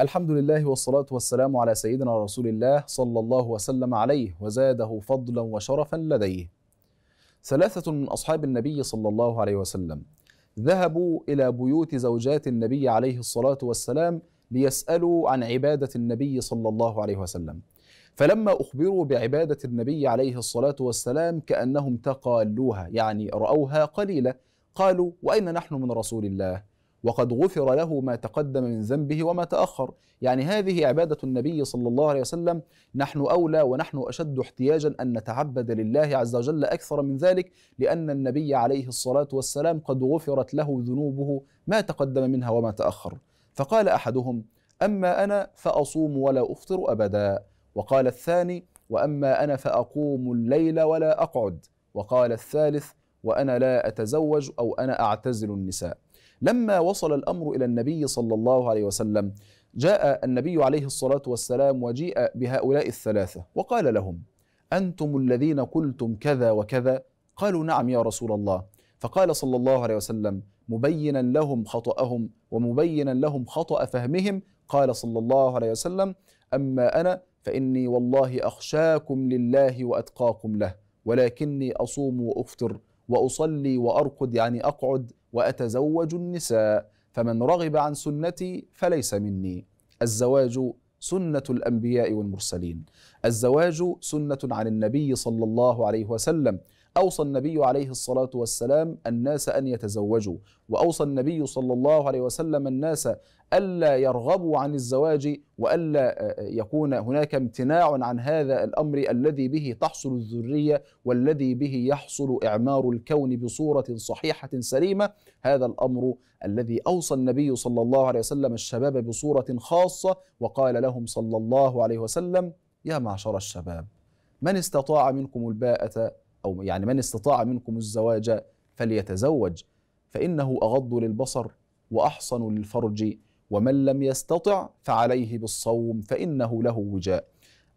الحمد لله والصلاة والسلام على سيدنا رسول الله صلى الله وسلم عليه وزاده فضلا وشرفا لديه. ثلاثة من أصحاب النبي صلى الله عليه وسلم ذهبوا إلى بيوت زوجات النبي عليه الصلاة والسلام ليسألوا عن عبادة النبي صلى الله عليه وسلم. فلما أخبروا بعبادة النبي عليه الصلاة والسلام كأنهم تقالوها يعني رأوها قليلة قالوا وأين نحن من رسول الله؟ وقد غفر له ما تقدم من ذنبه وما تاخر يعني هذه عباده النبي صلى الله عليه وسلم نحن اولى ونحن اشد احتياجا ان نتعبد لله عز وجل اكثر من ذلك لان النبي عليه الصلاه والسلام قد غفرت له ذنوبه ما تقدم منها وما تاخر فقال احدهم اما انا فاصوم ولا افطر ابدا وقال الثاني واما انا فاقوم الليل ولا اقعد وقال الثالث وانا لا اتزوج او انا اعتزل النساء لما وصل الأمر إلى النبي صلى الله عليه وسلم جاء النبي عليه الصلاة والسلام وجيء بهؤلاء الثلاثة وقال لهم أنتم الذين قلتم كذا وكذا قالوا نعم يا رسول الله فقال صلى الله عليه وسلم مبينا لهم خطأهم ومبينا لهم خطأ فهمهم قال صلى الله عليه وسلم أما أنا فإني والله أخشاكم لله وأتقاكم له ولكني أصوم وأفطر وأصلي وأرقد يعني أقعد وأتزوج النساء فمن رغب عن سنتي فليس مني الزواج سنة الأنبياء والمرسلين الزواج سنة عن النبي صلى الله عليه وسلم أوصى النبي عليه الصلاة والسلام الناس أن يتزوجوا وأوصى النبي صلى الله عليه وسلم الناس ألا يرغبوا عن الزواج وألا آه، آه، يكون هناك امتناع عن هذا الأمر الذي به تحصل الذرية والذي به يحصل إعمار الكون بصورة صحيحة سليمة هذا الأمر الذي أوصى النبي صلى الله عليه وسلم الشباب بصورة خاصة وقال لهم صلى الله عليه وسلم يا معشر الشباب من استطاع منكم الباءة أو يعني من استطاع منكم الزواج فليتزوج فإنه أغض للبصر وأحصن للفرج ومن لم يستطع فعليه بالصوم فإنه له وجاء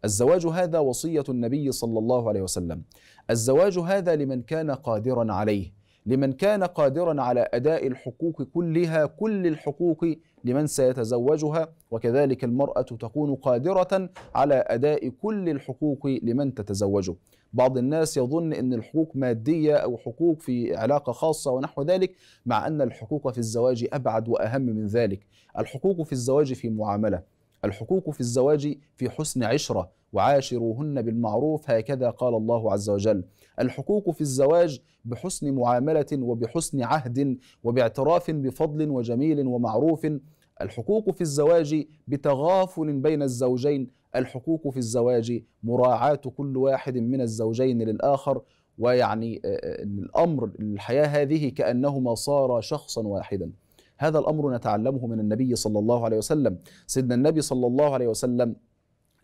الزواج هذا وصية النبي صلى الله عليه وسلم الزواج هذا لمن كان قادرا عليه لمن كان قادرا على أداء الحقوق كلها كل الحقوق لمن سيتزوجها وكذلك المرأة تكون قادرة على أداء كل الحقوق لمن تتزوجه بعض الناس يظن أن الحقوق مادية أو حقوق في علاقة خاصة ونحو ذلك مع أن الحقوق في الزواج أبعد وأهم من ذلك الحقوق في الزواج في معاملة الحقوق في الزواج في حسن عشرة وعاشروهن بالمعروف هكذا قال الله عز وجل الحقوق في الزواج بحسن معاملة وبحسن عهد وباعتراف بفضل وجميل ومعروف الحقوق في الزواج بتغافل بين الزوجين الحقوق في الزواج مراعاة كل واحد من الزوجين للآخر ويعني آه، آه، الأمر الحياة هذه كأنهما صار شخصا واحدا هذا الأمر نتعلمه من النبي صلى الله عليه وسلم سيدنا النبي صلى الله عليه وسلم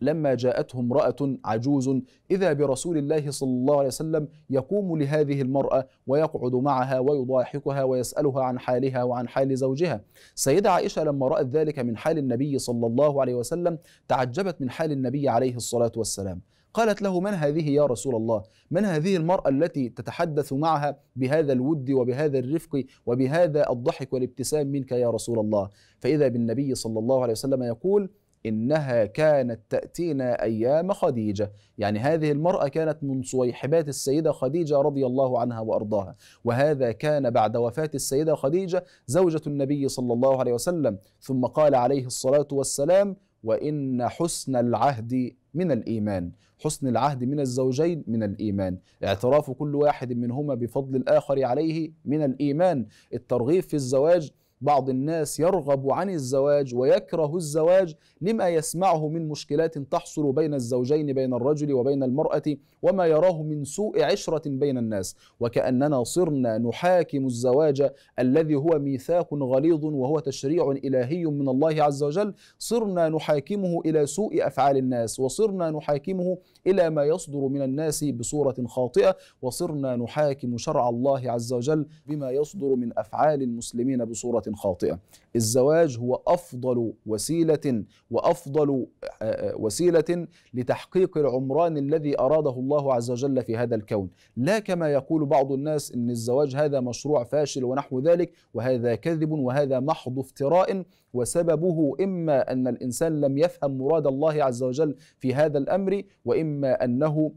لما جاءته امرأة عجوز إذا برسول الله صلى الله عليه وسلم يقوم لهذه المرأة ويقعد معها ويضاحكها ويسألها عن حالها وعن حال زوجها سيدة عائشة لما رأت ذلك من حال النبي صلى الله عليه وسلم تعجبت من حال النبي عليه الصلاة والسلام قالت له من هذه يا رسول الله من هذه المرأة التي تتحدث معها بهذا الود وبهذا الرفق وبهذا الضحك والابتسام منك يا رسول الله فإذا بالنبي صلى الله عليه وسلم يقول إنها كانت تأتينا أيام خديجة يعني هذه المرأة كانت من صويحبات السيدة خديجة رضي الله عنها وأرضاها وهذا كان بعد وفاة السيدة خديجة زوجة النبي صلى الله عليه وسلم ثم قال عليه الصلاة والسلام وإن حسن العهد من الإيمان حسن العهد من الزوجين من الإيمان اعتراف كل واحد منهما بفضل الآخر عليه من الإيمان الترغيب في الزواج بعض الناس يرغب عن الزواج ويكره الزواج لما يسمعه من مشكلات تحصل بين الزوجين بين الرجل وبين المرأة وما يراه من سوء عشرة بين الناس وكأننا صرنا نحاكم الزواج الذي هو ميثاق غليظ وهو تشريع إلهي من الله عز وجل صرنا نحاكمه إلى سوء أفعال الناس وصرنا نحاكمه إلى ما يصدر من الناس بصورة خاطئة وصرنا نحاكم شرع الله عز وجل بما يصدر من أفعال المسلمين بصورة خاطئة الزواج هو أفضل وسيلة وأفضل آه، آه، وسيلة لتحقيق العمران الذي أراده الله عز وجل في هذا الكون لا كما يقول بعض الناس أن الزواج هذا مشروع فاشل ونحو ذلك وهذا كذب وهذا محض افتراء وسببه إما أن الإنسان لم يفهم مراد الله عز وجل في هذا الأمر وإما أنه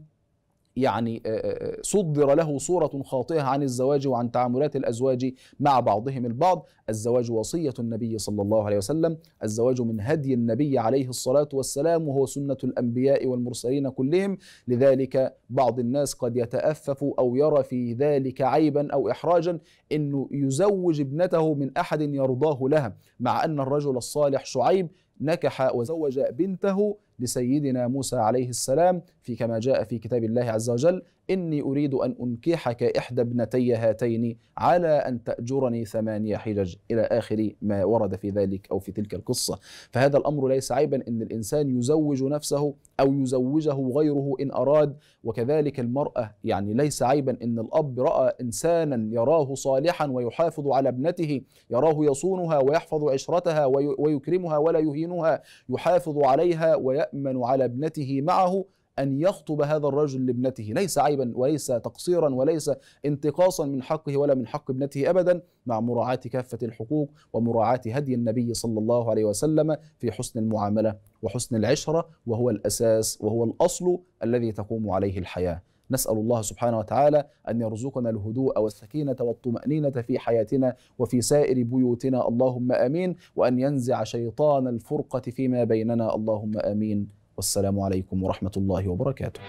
يعني آه، آه، آه، صدر له صورة خاطئة عن الزواج وعن تعاملات الأزواج مع بعضهم البعض الزواج وصية النبي صلى الله عليه وسلم الزواج من هدي النبي عليه الصلاة والسلام وهو سنة الأنبياء والمرسلين كلهم لذلك بعض الناس قد يتأفف أو يرى في ذلك عيبا أو إحراجا أنه يزوج ابنته من أحد يرضاه لها مع أن الرجل الصالح شعيب نكح وزوج بنته لسيدنا موسى عليه السلام في كما جاء في كتاب الله عز وجل إني أريد أن أنكحك إحدى ابنتي هاتين على أن تأجرني ثمانية حجج إلى آخر ما ورد في ذلك أو في تلك القصة فهذا الأمر ليس عيبا أن الإنسان يزوج نفسه أو يزوجه غيره إن أراد وكذلك المرأة يعني ليس عيبا أن الأب رأى إنسانا يراه صالحا ويحافظ على ابنته يراه يصونها ويحفظ عشرتها ويكرمها ولا يهينها يحافظ عليها ويأتي يأمن على ابنته معه أن يخطب هذا الرجل لابنته ليس عيبا وليس تقصيرا وليس انتقاصا من حقه ولا من حق ابنته أبدا مع مراعاة كافة الحقوق ومراعاة هدي النبي صلى الله عليه وسلم في حسن المعاملة وحسن العشرة وهو الأساس وهو الأصل الذي تقوم عليه الحياة نسأل الله سبحانه وتعالى أن يرزقنا الهدوء والسكينة والطمأنينة في حياتنا وفي سائر بيوتنا اللهم آمين وأن ينزع شيطان الفرقة فيما بيننا اللهم آمين والسلام عليكم ورحمة الله وبركاته